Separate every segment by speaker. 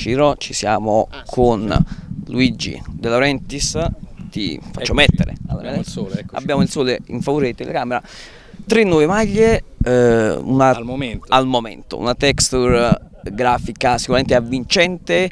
Speaker 1: Ciro ci siamo ah, con Luigi De Laurentiis, ti faccio eccoci. mettere. Allora, abbiamo, il sole, abbiamo, il sole, in favore di telecamera. Tre nuove maglie, eh, una, al, momento. al momento, una texture grafica sicuramente avvincente,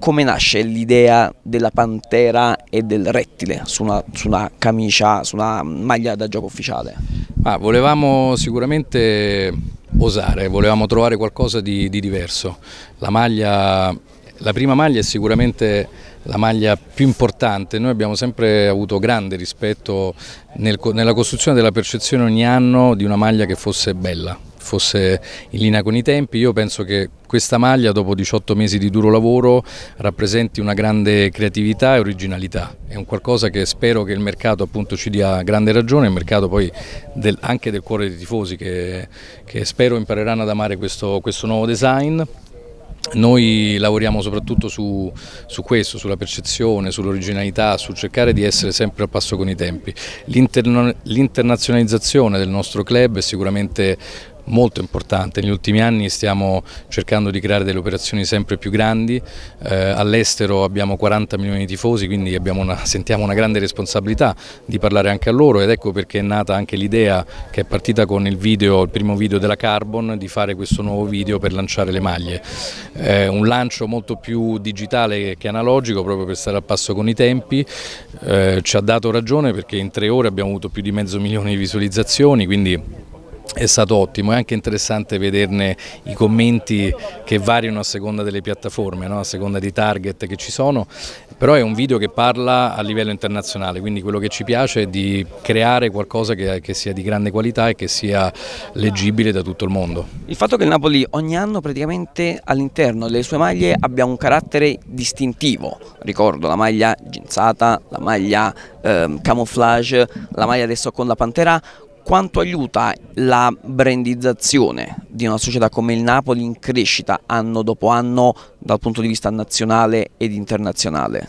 Speaker 1: come nasce l'idea della pantera e del rettile su una, su una, camicia, su una maglia da gioco ufficiale? Ah, volevamo
Speaker 2: sicuramente osare, volevamo trovare qualcosa di, di diverso. La, maglia, la prima maglia è sicuramente la maglia più importante, noi abbiamo sempre avuto grande rispetto nel, nella costruzione della percezione ogni anno di una maglia che fosse bella fosse in linea con i tempi. Io penso che questa maglia, dopo 18 mesi di duro lavoro, rappresenti una grande creatività e originalità. È un qualcosa che spero che il mercato appunto ci dia grande ragione, il mercato poi del, anche del cuore dei tifosi che, che spero impareranno ad amare questo, questo nuovo design. Noi lavoriamo soprattutto su, su questo, sulla percezione, sull'originalità, sul cercare di essere sempre al passo con i tempi. L'internazionalizzazione del nostro club è sicuramente molto importante. Negli ultimi anni stiamo cercando di creare delle operazioni sempre più grandi, eh, all'estero abbiamo 40 milioni di tifosi, quindi una, sentiamo una grande responsabilità di parlare anche a loro ed ecco perché è nata anche l'idea che è partita con il, video, il primo video della Carbon di fare questo nuovo video per lanciare le maglie. Eh, un lancio molto più digitale che analogico proprio per stare al passo con i tempi, eh, ci ha dato ragione perché in tre ore abbiamo avuto più di mezzo milione di visualizzazioni, quindi è stato ottimo, è anche interessante vederne i commenti che variano a seconda delle piattaforme, no? a seconda dei target che ci sono, però è un video che parla a livello internazionale, quindi quello che ci piace è di creare qualcosa che, che, sia di grande qualità e che sia leggibile da tutto il mondo.
Speaker 1: Il fatto che il Napoli ogni anno praticamente all'interno delle sue maglie abbia un carattere distintivo, ricordo la maglia ginzata, la maglia eh, camouflage, la maglia adesso con la pantera, quanto aiuta la brandizzazione di una società come il Napoli in crescita anno dopo anno dal punto di vista nazionale ed internazionale?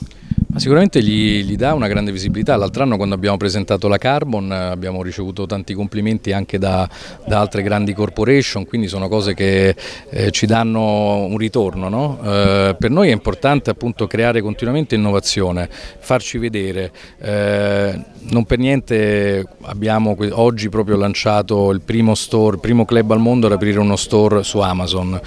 Speaker 2: sicuramente gli, gli, dà una grande visibilità. L'altro anno quando abbiamo presentato la Carbon eh, abbiamo ricevuto tanti complimenti anche da, da altre grandi corporation, quindi sono cose che eh, ci danno un ritorno. No? Eh, per noi è importante appunto creare continuamente innovazione, farci vedere. Eh, non per niente abbiamo oggi proprio lanciato il primo store, il primo club al mondo ad aprire uno store su Amazon.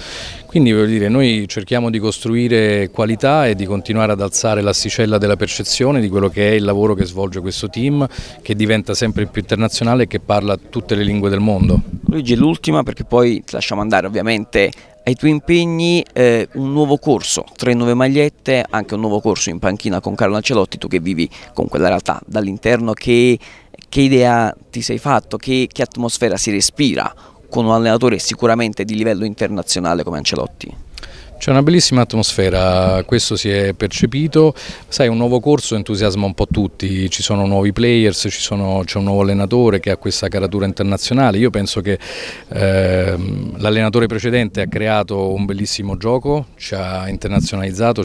Speaker 2: Quindi voglio dire, noi cerchiamo di costruire qualità e di continuare ad alzare l'asticella della percezione di quello che è il lavoro che svolge questo team che diventa sempre più internazionale e che parla tutte le lingue del mondo. Luigi
Speaker 1: l'ultima perché poi ti lasciamo andare ovviamente ai tuoi impegni eh, un nuovo corso, tre nuove magliette, anche un nuovo corso in panchina con Carlo Ancelotti, tu che vivi con quella realtà dall'interno, che, che, idea ti sei fatto, che, che atmosfera si respira con un allenatore sicuramente di livello internazionale come Ancelotti?
Speaker 2: C'è una bellissima atmosfera, questo si è percepito, sai un nuovo corso entusiasma un po' tutti, ci sono nuovi players, sono, c'è un nuovo allenatore che ha questa caratura internazionale, io penso che eh, l'allenatore precedente ha creato un bellissimo gioco, ci ha internazionalizzato,